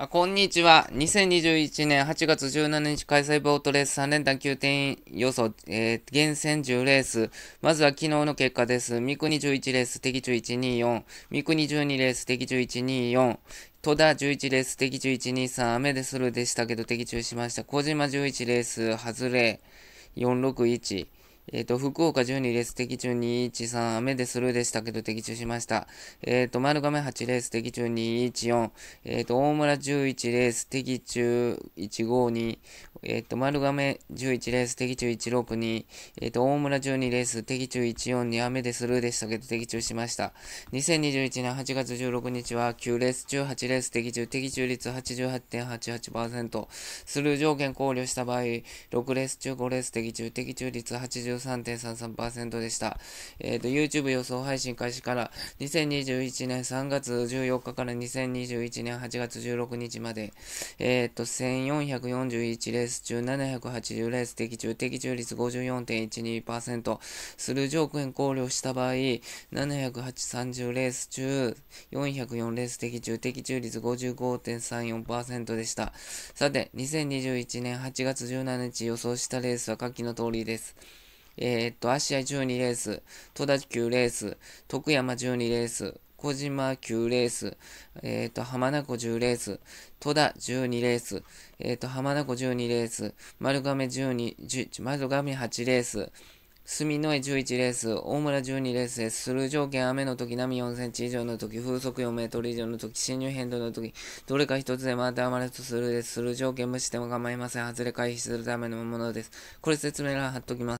あこんにちは。2021年8月17日開催ボートレース3連単9点予想、えー、厳選10レース。まずは昨日の結果です。三国11レース、敵中1 2 4三国12レース、敵中1 2 4戸田11レース、敵中1 2 3アメデスルでしたけど的中しました。小島11レース、外れ461。えっ、ー、と、福岡12レース的中213、雨でスルーでしたけど的中しました。えっ、ー、と、丸亀8レース的中214、えっ、ー、と、大村11レース的中152、えっ、ー、と、丸亀11レース、的中1 6ー2、えっ、ー、と、大村12レース、的中14に雨でスルーでしたけど、的中しました。2021年8月16日は、9レース、中8レース、的中、的中率88.88%、スルー条件考慮した場合、6レース中5レース、的中、的中率83.33%でした。えっ、ー、と、YouTube 予想配信開始から、2021年3月14日から2021年8月16日まで、えっ、と、1441レース、ース中780レース的中、的中率54.12%、する条件考慮した場合、730レース中、404レース的中、的中率55.34%でした。さて、2021年8月17日予想したレースは下記の通りです。えー、っと、芦屋12レース、戸田9レース、徳山12レース、小島9レース、えっ、ー、と、浜名湖10レース、戸田12レース、えっ、ー、と、浜名湖12レース、丸亀12、10丸亀8レース、住之江11レース、大村12レースです。する条件、雨の時、波4センチ以上の時、風速4メートル以上の時、侵入変動の時、どれか一つでも当てはまるとするです。する条件、無視しても構いません。外れ回避するためのものです。これ説明欄貼っときます。